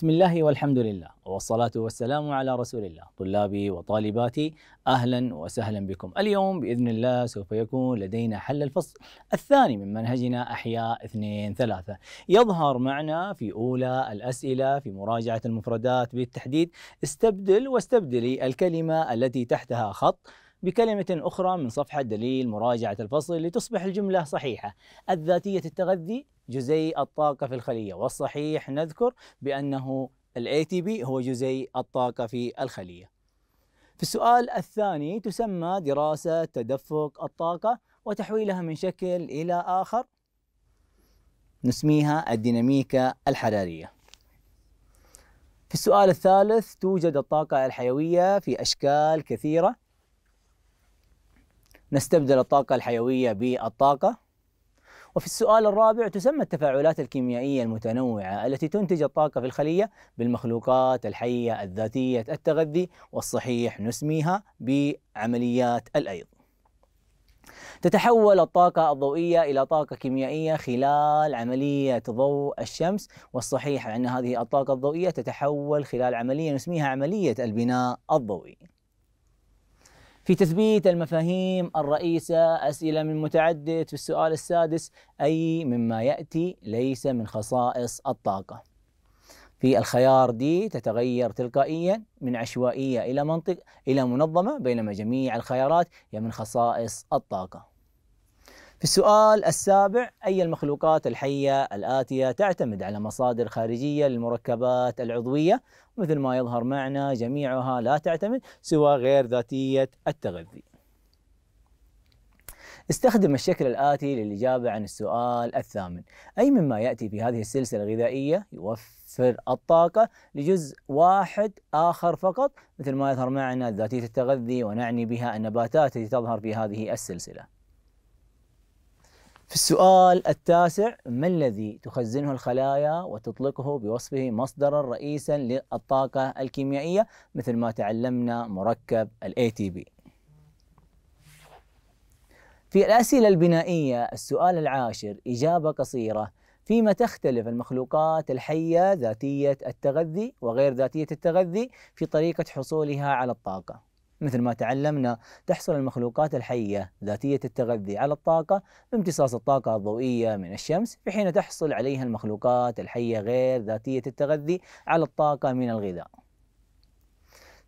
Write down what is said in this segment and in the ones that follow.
بسم الله والحمد لله والصلاة والسلام على رسول الله طلابي وطالباتي أهلا وسهلا بكم اليوم بإذن الله سوف يكون لدينا حل الفصل الثاني من منهجنا أحياء اثنين ثلاثة يظهر معنا في أولى الأسئلة في مراجعة المفردات بالتحديد استبدل واستبدلي الكلمة التي تحتها خط بكلمة أخرى من صفحة دليل مراجعة الفصل لتصبح الجملة صحيحة الذاتية التغذي جزيء الطاقة في الخلية والصحيح نذكر بأنه الـ ATP هو جزيء الطاقة في الخلية في السؤال الثاني تسمى دراسة تدفق الطاقة وتحويلها من شكل إلى آخر نسميها الديناميكا الحرارية في السؤال الثالث توجد الطاقة الحيوية في أشكال كثيرة نستبدل الطاقة الحيوية بالطاقة وفي السؤال الرابع تسمى التفاعلات الكيميائية المتنوعة التي تنتج الطاقة في الخلية بالمخلوقات الحية الذاتية التغذي والصحيح نسميها بعمليات الأيض تتحول الطاقة الضوئية إلى طاقة كيميائية خلال عملية ضوء الشمس والصحيح أن هذه الطاقة الضوئية تتحول خلال عملية نسميها عملية البناء الضوئي في تثبيت المفاهيم الرئيسة أسئلة من متعدد في السؤال السادس أي مما يأتي ليس من خصائص الطاقة في الخيار دي تتغير تلقائيا من عشوائية إلى منطق إلى منظمة بينما جميع الخيارات هي من خصائص الطاقة في السؤال السابع أي المخلوقات الحية الآتية تعتمد على مصادر خارجية للمركبات العضوية مثل ما يظهر معنا جميعها لا تعتمد سوى غير ذاتية التغذي استخدم الشكل الآتي للإجابة عن السؤال الثامن أي مما يأتي في هذه السلسلة الغذائية يوفر الطاقة لجزء واحد آخر فقط مثل ما يظهر معنا ذاتية التغذي ونعني بها النباتات التي تظهر في هذه السلسلة في السؤال التاسع ما الذي تخزنه الخلايا وتطلقه بوصفه مصدرا رئيسا للطاقة الكيميائية مثل ما تعلمنا مركب الـ ATP في الأسئلة البنائية السؤال العاشر إجابة قصيرة فيما تختلف المخلوقات الحية ذاتية التغذي وغير ذاتية التغذي في طريقة حصولها على الطاقة مثل ما تعلمنا تحصل المخلوقات الحية ذاتية التغذي على الطاقة بامتصاص الطاقة الضوئية من الشمس في حين تحصل عليها المخلوقات الحية غير ذاتية التغذي على الطاقة من الغذاء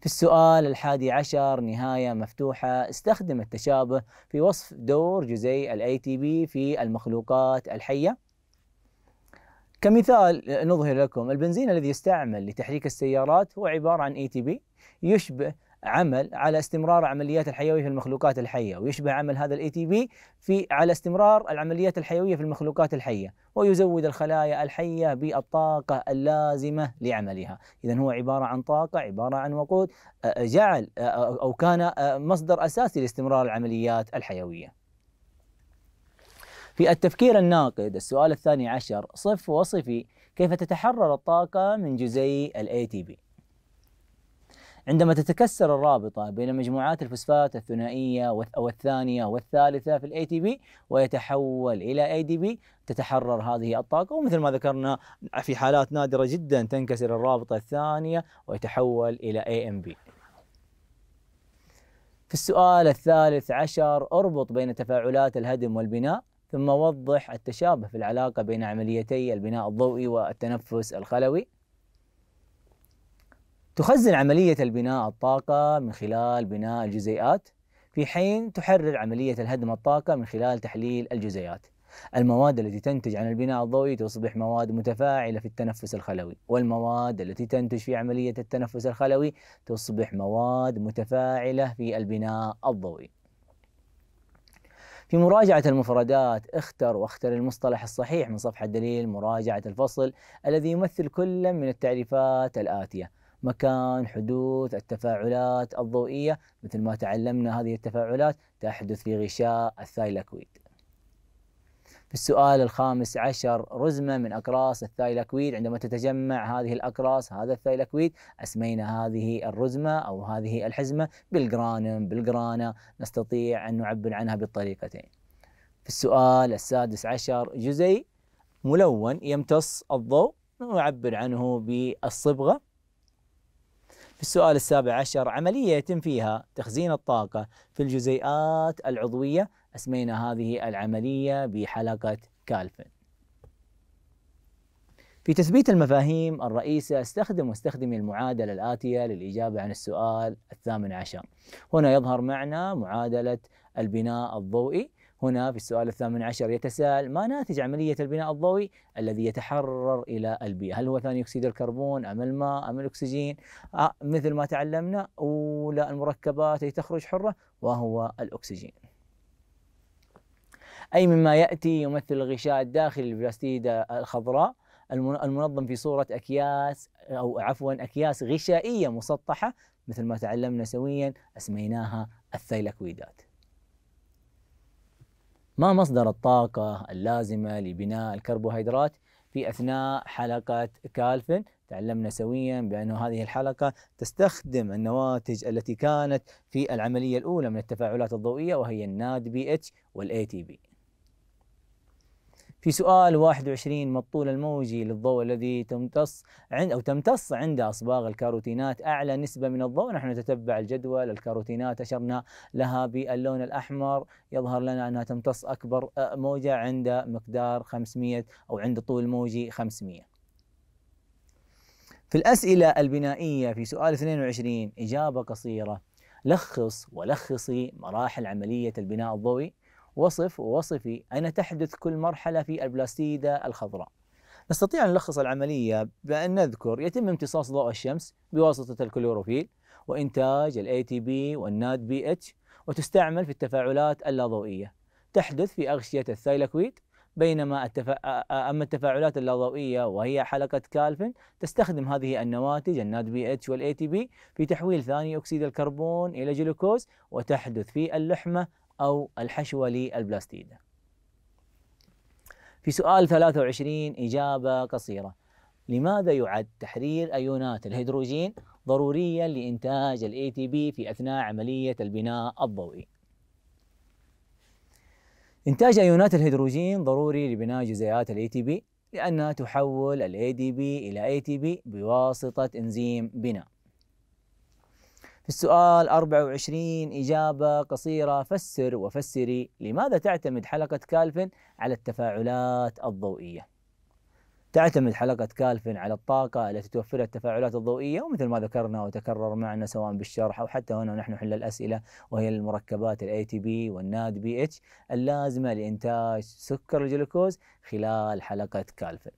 في السؤال الحادي عشر نهاية مفتوحة استخدم التشابه في وصف دور جزيء الاي تي بي في المخلوقات الحية كمثال نظهر لكم البنزين الذي يستعمل لتحريك السيارات هو عبارة عن اي تي بي يشبه عمل على استمرار عمليات الحيويه في المخلوقات الحيه ويشبه عمل هذا الاي تي بي في على استمرار العمليات الحيويه في المخلوقات الحيه ويزود الخلايا الحيه بالطاقه اللازمه لعملها اذا هو عباره عن طاقه عباره عن وقود جعل او كان مصدر اساسي لاستمرار العمليات الحيويه في التفكير الناقد السؤال الثاني عشر صف وصفي كيف تتحرر الطاقه من جزيء الاي تي بي عندما تتكسر الرابطة بين مجموعات الفوسفات الثنائية أو الثانية والثالثة في الـ ATP ويتحول إلى ADP تتحرر هذه الطاقة ومثل ما ذكرنا في حالات نادرة جدا تنكسر الرابطة الثانية ويتحول إلى AMP في السؤال الثالث عشر اربط بين تفاعلات الهدم والبناء ثم وضح التشابه في العلاقة بين عمليتي البناء الضوئي والتنفس الخلوي تخزن عملية البناء الطاقة من خلال بناء الجزيئات في حين تحرر عملية الهدم الطاقة من خلال تحليل الجزيئات المواد التي تنتج عن البناء الضوئي تصبح مواد متفاعلة في التنفس الخلوي والمواد التي تنتج في عملية التنفس الخلوي تصبح مواد متفاعلة في البناء الضوئي في مراجعة المفردات اختر واختر المصطلح الصحيح من صفحة دليل مراجعة الفصل الذي يمثل كل من التعريفات الآتية مكان حدوث التفاعلات الضوئية مثل ما تعلمنا هذه التفاعلات تحدث في غشاء الثايلاكويد في السؤال الخامس عشر رزمة من أقراص الثايلاكويد عندما تتجمع هذه الأقراص هذا الثايلاكويد أسمينا هذه الرزمة أو هذه الحزمة بالجرانم بالجرانا نستطيع أن نعبر عنها بالطريقتين في السؤال السادس عشر جزيء ملون يمتص الضوء نعبر عنه بالصبغة في السؤال السابع عشر عملية يتم فيها تخزين الطاقة في الجزيئات العضوية أسمينا هذه العملية بحلقة كالفن في تثبيت المفاهيم الرئيسة استخدم واستخدمي المعادلة الآتية للإجابة عن السؤال الثامن عشر هنا يظهر معنا معادلة البناء الضوئي هنا في السؤال الثامن عشر يتساءل ما ناتج عملية البناء الضوئي الذي يتحرر إلى البيئة هل هو ثاني أكسيد الكربون أم الماء أم الأكسجين أه مثل ما تعلمنا أولى المركبات التي تخرج حرة وهو الأكسجين أي مما يأتي يمثل الغشاء الداخلي للبلاستيدة الخضراء المنظم في صورة أكياس أو عفوا أكياس غشائية مسطحة مثل ما تعلمنا سويا أسميناها الثيلاكويدات ما مصدر الطاقة اللازمة لبناء الكربوهيدرات في أثناء حلقة كالفن تعلمنا سويا بأن هذه الحلقة تستخدم النواتج التي كانت في العملية الأولى من التفاعلات الضوئية وهي الناد بي اتش والاي تي بي في سؤال 21 ما الطول الموجي للضوء الذي تمتص عند أو تمتص عند أصباغ الكاروتينات أعلى نسبة من الضوء نحن نتتبع الجدول الكاروتينات أشرنا لها باللون الأحمر يظهر لنا أنها تمتص أكبر آه، موجة عند مقدار 500 أو عند طول موجي 500 في الأسئلة البنائية في سؤال 22 إجابة قصيرة لخص ولخصي مراحل عملية البناء الضوئي وصف ووصفي أين تحدث كل مرحلة في البلاستيدة الخضراء نستطيع أن نلخص العملية بأن نذكر يتم امتصاص ضوء الشمس بواسطة الكلوروفيل وإنتاج الـ ATP والناد بي اتش وتستعمل في التفاعلات اللاضوئية تحدث في أغشية الثايلاكويد بينما التفا... أما التفاعلات اللاضوئية وهي حلقة كالفن تستخدم هذه النواتج الناد بي اتش والاي تي بي في تحويل ثاني أكسيد الكربون إلى جلوكوز وتحدث في اللحمة أو الحشوة للبلاستيدة في سؤال 23 إجابة قصيرة لماذا يعد تحرير أيونات الهيدروجين ضروريا لإنتاج الـ ATP في أثناء عملية البناء الضوئي إنتاج أيونات الهيدروجين ضروري لبناء جزيئات الـ ATP لأنها تحول الـ ADP إلى ATP بواسطة إنزيم بناء في السؤال 24 إجابة قصيرة فسر وفسري لماذا تعتمد حلقة كالفن على التفاعلات الضوئية تعتمد حلقة كالفن على الطاقة التي توفرها التفاعلات الضوئية ومثل ما ذكرنا وتكرر معنا سواء بالشرح أو حتى هنا نحن نحل الأسئلة وهي المركبات الـ ATP والناد بي اتش اللازمة لإنتاج سكر الجلوكوز خلال حلقة كالفن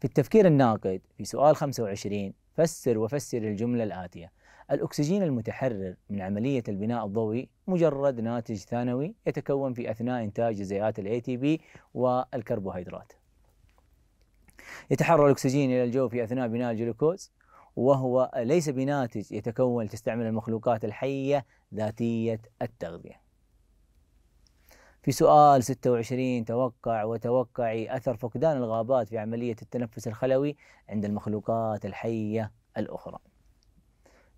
في التفكير الناقد في سؤال 25 فسر وفسر الجملة الآتية الأكسجين المتحرر من عملية البناء الضوئي مجرد ناتج ثانوي يتكون في أثناء إنتاج جزيئات الـ ATP والكربوهيدرات يتحرر الأكسجين إلى الجو في أثناء بناء الجلوكوز وهو ليس بناتج يتكون تستعمل المخلوقات الحية ذاتية التغذية في سؤال 26 توقع وتوقعي أثر فقدان الغابات في عملية التنفس الخلوي عند المخلوقات الحية الأخرى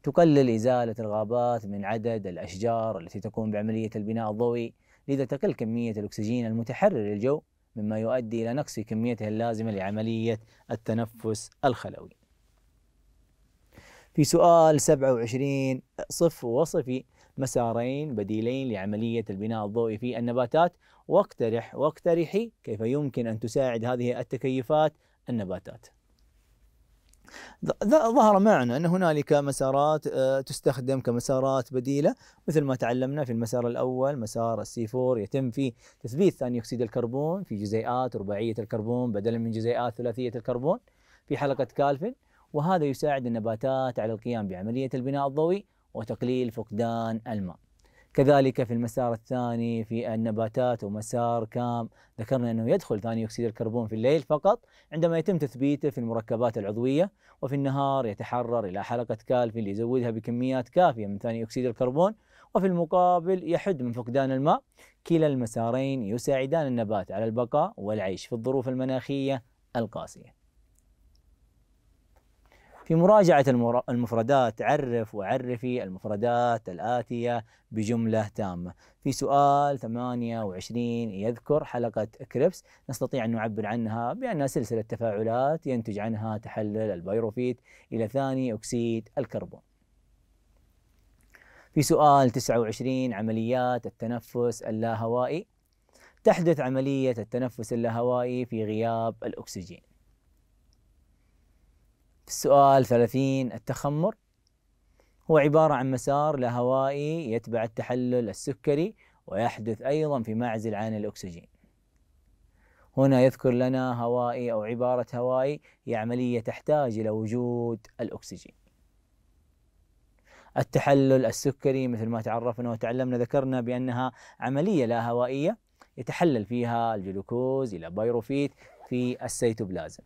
تقلل إزالة الغابات من عدد الأشجار التي تقوم بعملية البناء الضوئي لذا تقل كمية الأكسجين المتحرر للجو مما يؤدي إلى نقص كميته اللازمة لعملية التنفس الخلوي في سؤال 27 صف وصفي مسارين بديلين لعملية البناء الضوئي في النباتات واقترح واقترحي كيف يمكن أن تساعد هذه التكيفات النباتات ظهر معنا أن هنالك مسارات آه، تستخدم كمسارات بديلة مثل ما تعلمنا في المسار الأول مسار السيفور يتم فيه تثبيت ثاني أكسيد الكربون في جزيئات رباعية الكربون بدلا من جزيئات ثلاثية الكربون في حلقة كالفن وهذا يساعد النباتات على القيام بعملية البناء الضوئي وتقليل فقدان الماء كذلك في المسار الثاني في النباتات ومسار كام ذكرنا انه يدخل ثاني اكسيد الكربون في الليل فقط عندما يتم تثبيته في المركبات العضويه وفي النهار يتحرر الى حلقه كالفين ليزودها بكميات كافيه من ثاني اكسيد الكربون وفي المقابل يحد من فقدان الماء كلا المسارين يساعدان النبات على البقاء والعيش في الظروف المناخيه القاسيه في مراجعة المفردات عرف وعرفي المفردات الآتية بجملة تامة في سؤال 28 يذكر حلقة كريبس نستطيع أن نعبر عنها بأنها سلسلة تفاعلات ينتج عنها تحلل البيروفيت إلى ثاني أكسيد الكربون في سؤال 29 عمليات التنفس اللاهوائي تحدث عملية التنفس اللاهوائي في غياب الأكسجين في السؤال 30 التخمر هو عبارة عن مسار لهوائي يتبع التحلل السكري ويحدث أيضا في معزل عن الأكسجين هنا يذكر لنا هوائي أو عبارة هوائي هي عملية تحتاج إلى وجود الأكسجين التحلل السكري مثل ما تعرفنا وتعلمنا ذكرنا بأنها عملية لا هوائية يتحلل فيها الجلوكوز إلى بايروفيت في السيتوبلازم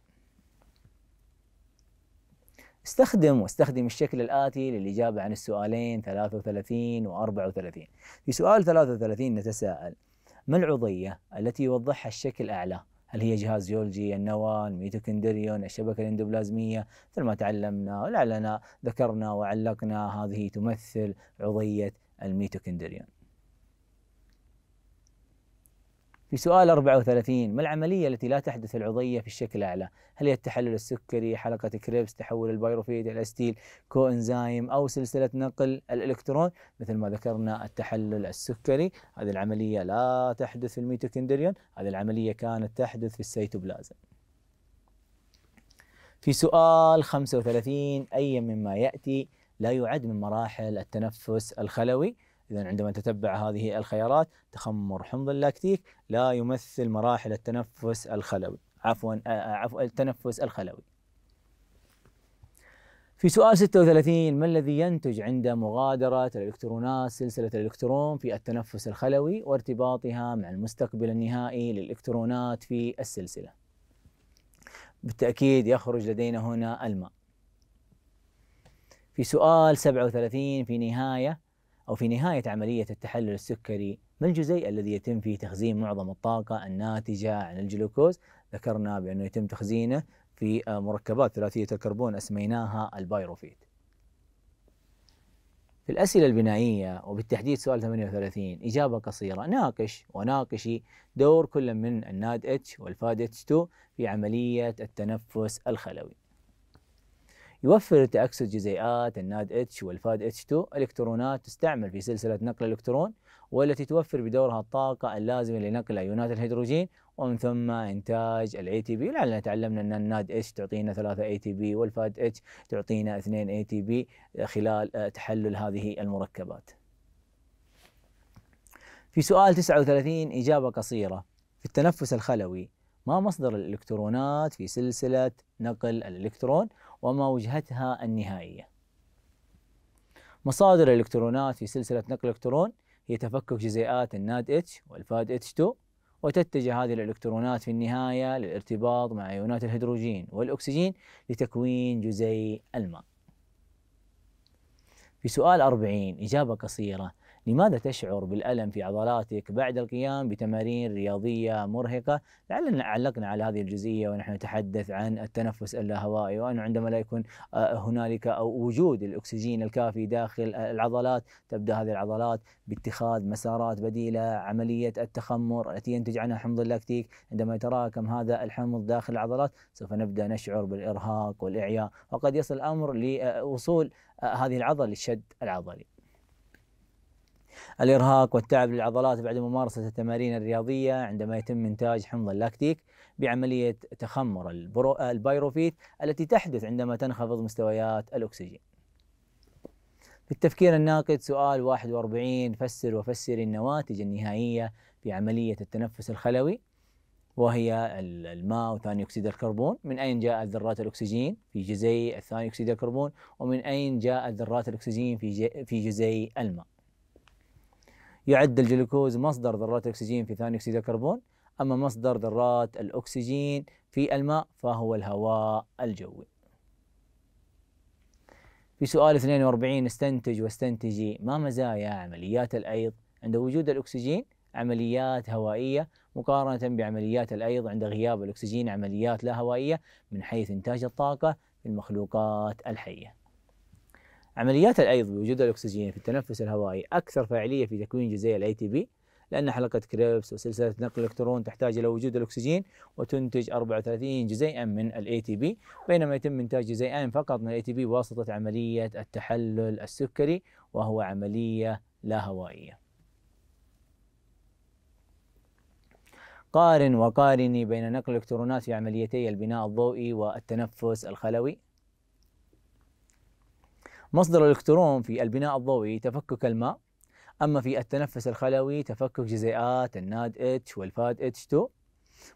استخدم واستخدم الشكل الآتي للإجابة عن السؤالين 33 و 34 في سؤال 33 نتساءل ما العضية التي يوضحها الشكل أعلى هل هي جهاز جولجي النواة الميتوكندريون الشبكة الاندوبلازمية مثل ما تعلمنا ولعلنا ذكرنا وعلقنا هذه تمثل عضية الميتوكندريون في سؤال 34 ما العملية التي لا تحدث العضية في الشكل الأعلى؟ هل هي التحلل السكري، حلقة كريبس، تحول البيروفيد إلى ستيل، كوإنزايم أو سلسلة نقل الإلكترون مثل ما ذكرنا التحلل السكري، هذه العملية لا تحدث في الميتوكندريون، هذه العملية كانت تحدث في السيتوبلازم. في سؤال 35 أي مما يأتي لا يعد من مراحل التنفس الخلوي؟ إذا عندما تتبع هذه الخيارات تخمر حمض اللاكتيك لا يمثل مراحل التنفس الخلوي عفوا آه، آه، عفوا التنفس الخلوي. في سؤال 36 ما الذي ينتج عند مغادرة الإلكترونات سلسلة الإلكترون في التنفس الخلوي وارتباطها مع المستقبل النهائي للإلكترونات في السلسلة؟ بالتأكيد يخرج لدينا هنا الماء. في سؤال 37 في نهاية أو في نهاية عملية التحلل السكري ما الجزيء الذي يتم فيه تخزين معظم الطاقة الناتجة عن الجلوكوز ذكرنا بأنه يتم تخزينه في آه، مركبات ثلاثية الكربون أسميناها البايروفيت في الأسئلة البنائية وبالتحديد سؤال 38 إجابة قصيرة ناقش وناقشي دور كل من الناد اتش والفاد اتش 2 في عملية التنفس الخلوي يوفر تأكسد الجزيئات الناد اتش والفاد اتش 2 الكترونات تستعمل في سلسله نقل الالكترون والتي توفر بدورها الطاقه اللازمه لنقل ايونات الهيدروجين ومن ثم انتاج الاي تي بي لعلنا تعلمنا ان الناد اتش تعطينا 3 اي تي بي والفاد اتش تعطينا 2 اي تي بي خلال آه، تحلل هذه المركبات. في سؤال 39 اجابه قصيره في التنفس الخلوي ما مصدر الالكترونات في سلسله نقل الالكترون وما وجهتها النهائية مصادر الإلكترونات في سلسلة نقل الإلكترون هي تفكك جزيئات الناد اتش والفاد اتش 2 وتتجه هذه الإلكترونات في النهاية للارتباط مع أيونات الهيدروجين والأكسجين لتكوين جزيء الماء في سؤال 40 إجابة قصيرة لماذا تشعر بالألم في عضلاتك بعد القيام بتمارين رياضية مرهقة؟ لعلنا علقنا على هذه الجزئية ونحن نتحدث عن التنفس اللاهوائي وأنه عندما لا يكون آه، هنالك أو وجود الأكسجين الكافي داخل العضلات تبدأ هذه العضلات باتخاذ مسارات بديلة عملية التخمر التي ينتج عنها حمض اللاكتيك عندما يتراكم هذا الحمض داخل العضلات سوف نبدأ نشعر بالإرهاق والإعياء وقد يصل الأمر لوصول آه، هذه العضله للشد العضلي الإرهاق والتعب للعضلات بعد ممارسة التمارين الرياضية عندما يتم إنتاج حمض اللاكتيك بعملية تخمر البيروفيت التي تحدث عندما تنخفض مستويات الأكسجين في التفكير الناقد سؤال 41 فسر وفسر النواتج النهائية في عملية التنفس الخلوي وهي الماء وثاني أكسيد الكربون من أين جاءت ذرات الأكسجين في جزيء ثاني أكسيد الكربون ومن أين جاءت ذرات الأكسجين في في جزيء الماء يعد الجلوكوز مصدر ذرات الأكسجين في ثاني أكسيد الكربون أما مصدر ذرات الأكسجين في الماء فهو الهواء الجوي في سؤال 42 استنتج واستنتجي ما مزايا عمليات الأيض عند وجود الأكسجين عمليات هوائية مقارنة بعمليات الأيض عند غياب الأكسجين عمليات لا هوائية من حيث إنتاج الطاقة في المخلوقات الحية عمليات الايض بوجود الاكسجين في التنفس الهوائي اكثر فاعليه في تكوين جزيء الاي تي بي لان حلقه كريبس وسلسله نقل الالكترون تحتاج الى وجود الاكسجين وتنتج 34 جزيئا من الاي تي بي بينما يتم انتاج جزيئين فقط من الاي تي بي بواسطه عمليه التحلل السكري وهو عمليه لا هوائيه. قارن وقارني بين نقل الالكترونات في عمليتي البناء الضوئي والتنفس الخلوي مصدر الإلكترون في البناء الضوئي تفكك الماء أما في التنفس الخلوي تفكك جزيئات الناد اتش والفاد اتش 2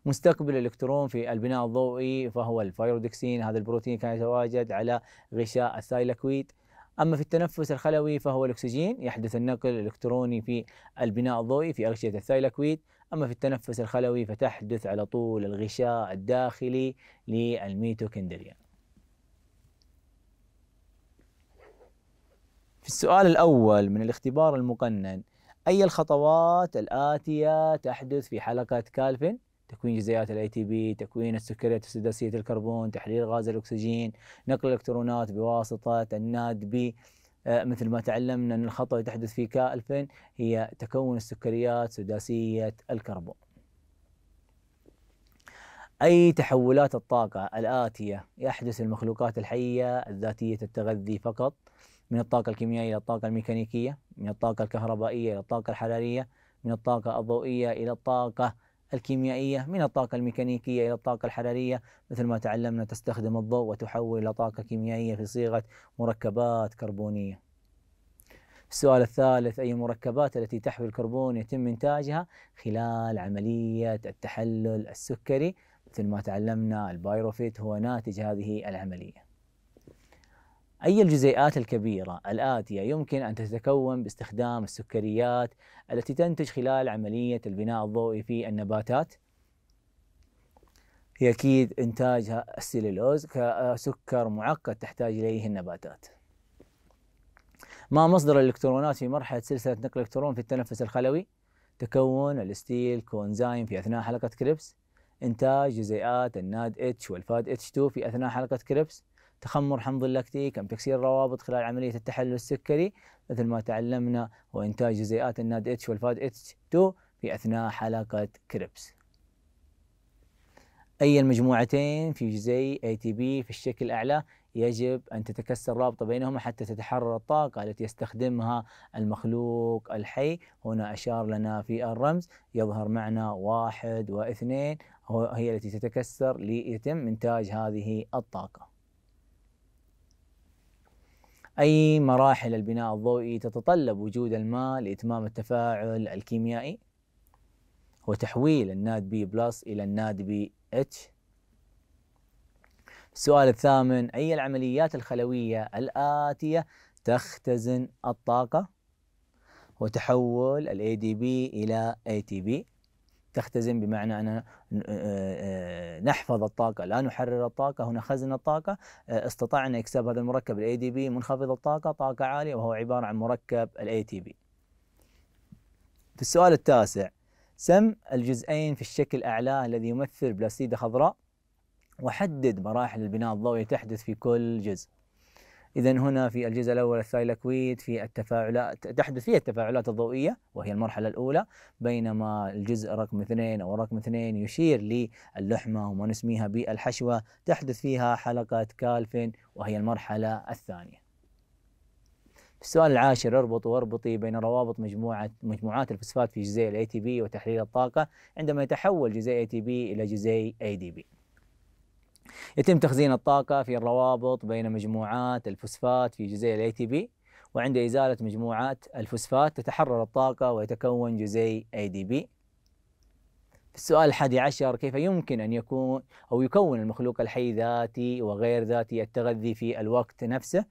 مستقبل الإلكترون في البناء الضوئي فهو الفيرودكسين هذا البروتين كان يتواجد على غشاء الثايلاكويد أما في التنفس الخلوي فهو الأكسجين يحدث النقل الإلكتروني في البناء الضوئي في أغشية الثايلاكويد أما في التنفس الخلوي فتحدث على طول الغشاء الداخلي للميتوكندريا في السؤال الأول من الاختبار المقنن أي الخطوات الآتية تحدث في حلقة كالفن تكوين جزيئات الاي تي بي، تكوين السكريات السداسية الكربون، تحرير غاز الاكسجين، نقل الالكترونات بواسطة الناد بي آه، مثل ما تعلمنا ان الخطوه اللي تحدث في كالفن هي تكون السكريات سداسيه الكربون. اي تحولات الطاقه الاتيه يحدث المخلوقات الحيه الذاتيه التغذي فقط من الطاقة الكيميائية إلى الطاقة الميكانيكية من الطاقة الكهربائية إلى الطاقة الحرارية من الطاقة الضوئية إلى الطاقة الكيميائية من الطاقة الميكانيكية إلى الطاقة الحرارية مثل ما تعلمنا تستخدم الضوء وتحول إلى طاقة كيميائية في صيغة مركبات كربونية السؤال الثالث أي المركبات التي تحوي الكربون يتم إنتاجها خلال عملية التحلل السكري مثل ما تعلمنا البايروفيت هو ناتج هذه العمليه أي الجزيئات الكبيرة الآتية يمكن أن تتكون باستخدام السكريات التي تنتج خلال عملية البناء الضوئي في النباتات؟ هي أكيد إنتاجها السليلوز كسكر معقد تحتاج إليه النباتات. ما مصدر الإلكترونات في مرحلة سلسلة نقل الإلكترون في التنفس الخلوي؟ تكون الستيل كونزايم في أثناء حلقة كريبس إنتاج جزيئات الناد اتش والفاد اتش 2 في أثناء حلقة كريبس تخمر حمض اللاكتيك ام تكسير الروابط خلال عملية التحلل السكري مثل ما تعلمنا وإنتاج جزيئات الناد اتش والفاد اتش 2 في أثناء حلقة كريبس أي المجموعتين في جزيء اي تي بي في الشكل الأعلى يجب أن تتكسر رابطة بينهما حتى تتحرر الطاقة التي يستخدمها المخلوق الحي هنا أشار لنا في الرمز يظهر معنا واحد واثنين هي التي تتكسر ليتم إنتاج هذه الطاقة أي مراحل البناء الضوئي تتطلب وجود الماء لإتمام التفاعل الكيميائي وتحويل الناد بي بلس إلى الناد بي اتش السؤال الثامن أي العمليات الخلوية الآتية تختزن الطاقة وتحول الـ ADP إلى ATP تختزن بمعنى أن أه، نحفظ الطاقة لا نحرر الطاقة هنا خزن الطاقة أه، استطعنا إكساب هذا المركب الـ ADP منخفض الطاقة طاقة عالية وهو عبارة عن مركب الـ ATP في السؤال التاسع سم الجزئين في الشكل الأعلى الذي يمثل بلاستيدة خضراء وحدد مراحل البناء الضوئي تحدث في كل جزء إذا هنا في الجزء الأول الثايلاكويد في التفاعلات تحدث فيها التفاعلات الضوئية وهي المرحلة الأولى بينما الجزء رقم اثنين أو رقم اثنين يشير للحمة وما نسميها بالحشوة تحدث فيها حلقة كالفن وهي المرحلة الثانية. في السؤال العاشر اربط واربطي بين روابط مجموعة مجموعات الفوسفات في جزيء الاي تي بي وتحليل الطاقة عندما يتحول جزيء اي تي بي إلى جزيء اي دي بي. يتم تخزين الطاقة في الروابط بين مجموعات الفوسفات في جزيء الاي تي بي وعند إزالة مجموعات الفوسفات تتحرر الطاقة ويتكون جزيء اي دي بي السؤال الحادي عشر كيف يمكن أن يكون أو يكون المخلوق الحي ذاتي وغير ذاتي التغذي في الوقت نفسه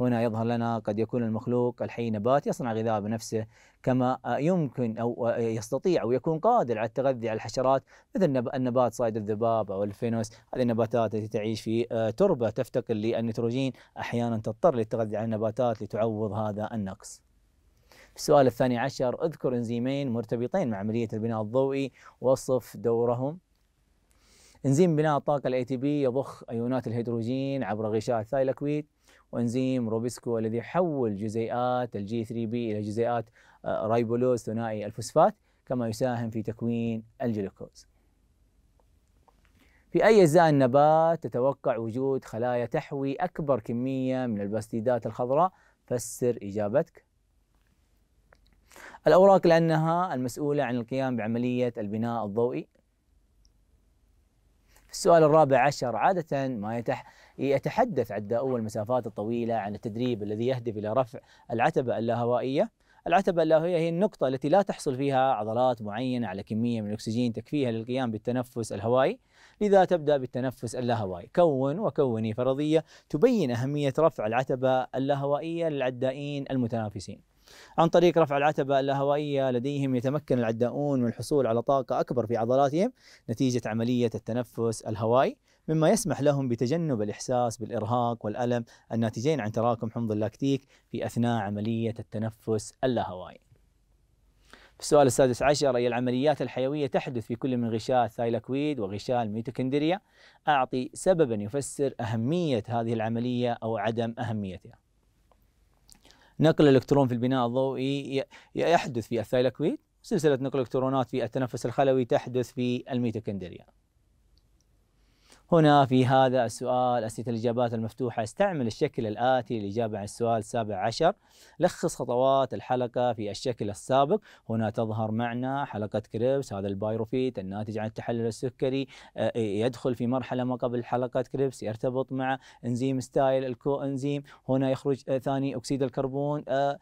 هنا يظهر لنا قد يكون المخلوق الحي نبات يصنع غذاء بنفسه كما يمكن او يستطيع او يكون قادر على التغذي على الحشرات مثل النبات صيد الذباب او الفينوس، هذه النباتات التي تعيش في آه، تربه تفتقر للنيتروجين، احيانا تضطر للتغذي على النباتات لتعوض هذا النقص. السؤال الثاني عشر اذكر انزيمين مرتبطين مع عمليه البناء الضوئي وصف دورهم انزيم بناء الطاقه الاي تي بي يضخ ايونات الهيدروجين عبر غشاء الثايلاكويد وانزيم روبسكو الذي يحول جزيئات الجي 3 بي الى جزيئات آه، رايبولوز ثنائي الفوسفات كما يساهم في تكوين الجلوكوز. في أي أجزاء النبات تتوقع وجود خلايا تحوي أكبر كمية من الباستيدات الخضراء؟ فسر إجابتك. الأوراق لأنها المسؤولة عن القيام بعملية البناء الضوئي السؤال الرابع عشر عادة ما يتح يتحدث عداؤو المسافات الطويلة عن التدريب الذي يهدف إلى رفع العتبة اللاهوائية العتبة اللاهوائية هي النقطة التي لا تحصل فيها عضلات معينة على كمية من الأكسجين تكفيها للقيام بالتنفس الهوائي لذا تبدأ بالتنفس اللاهوائي كون وكوني فرضية تبين أهمية رفع العتبة اللاهوائية للعدائين المتنافسين عن طريق رفع العتبة اللاهوائية لديهم يتمكن العداؤون من الحصول على طاقة أكبر في عضلاتهم نتيجة عملية التنفس الهوائي مما يسمح لهم بتجنب الإحساس بالإرهاق والألم الناتجين عن تراكم حمض اللاكتيك في أثناء عملية التنفس اللاهوائي السؤال السادس عشر أي العمليات الحيوية تحدث في كل من غشاء الثايلاكويد وغشاء الميتوكندريا أعطي سببا يفسر أهمية هذه العملية أو عدم أهميتها نقل الالكترون في البناء الضوئي يحدث في الثايلاكويد سلسله نقل الالكترونات في التنفس الخلوي تحدث في الميتوكندريا هنا في هذا السؤال أسئلة الإجابات المفتوحة استعمل الشكل الآتي للإجابة عن السؤال السابع عشر لخص خطوات الحلقة في الشكل السابق هنا تظهر معنا حلقة كريبس هذا البايروفيت الناتج عن التحلل السكري آه، إيه، يدخل في مرحلة ما قبل حلقة كريبس يرتبط مع انزيم ستايل الكو انزيم هنا يخرج آه، ثاني أكسيد الكربون آه،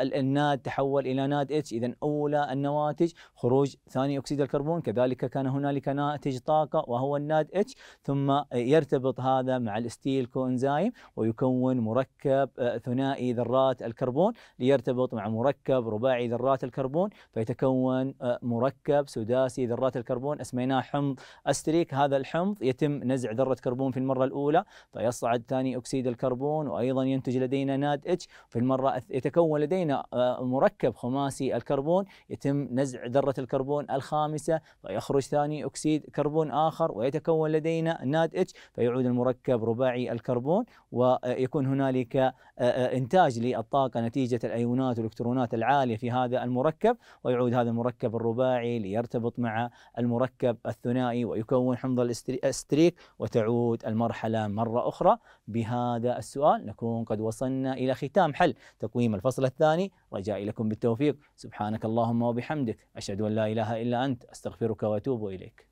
الناد تحول إلى ناد اتش إذا أولى النواتج خروج ثاني أكسيد الكربون كذلك كان هنالك ناتج طاقة وهو الناد اتش ثم يرتبط هذا مع الاستيل كوانزايم ويكون مركب آه، ثنائي ذرات الكربون ليرتبط مع مركب رباعي ذرات الكربون فيتكون آه، مركب سداسي ذرات الكربون اسميناه حمض استريك هذا الحمض يتم نزع ذره كربون في المره الاولى فيصعد ثاني اكسيد الكربون وايضا ينتج لدينا ناد اتش في المره يتكون لدينا آه، مركب خماسي الكربون يتم نزع ذره الكربون الخامسه فيخرج ثاني اكسيد كربون اخر ويتكون لدينا ناد اتش فيعود المركب رباعي الكربون ويكون هنالك آه، آه، انتاج للطاقه نتيجه الايونات والالكترونات العاليه في هذا المركب ويعود هذا المركب الرباعي ليرتبط مع المركب الثنائي ويكون حمض الاستريك وتعود المرحله مره اخرى بهذا السؤال نكون قد وصلنا الى ختام حل تقويم الفصل الثاني رجائي لكم بالتوفيق سبحانك اللهم وبحمدك اشهد ان لا اله الا انت استغفرك واتوب اليك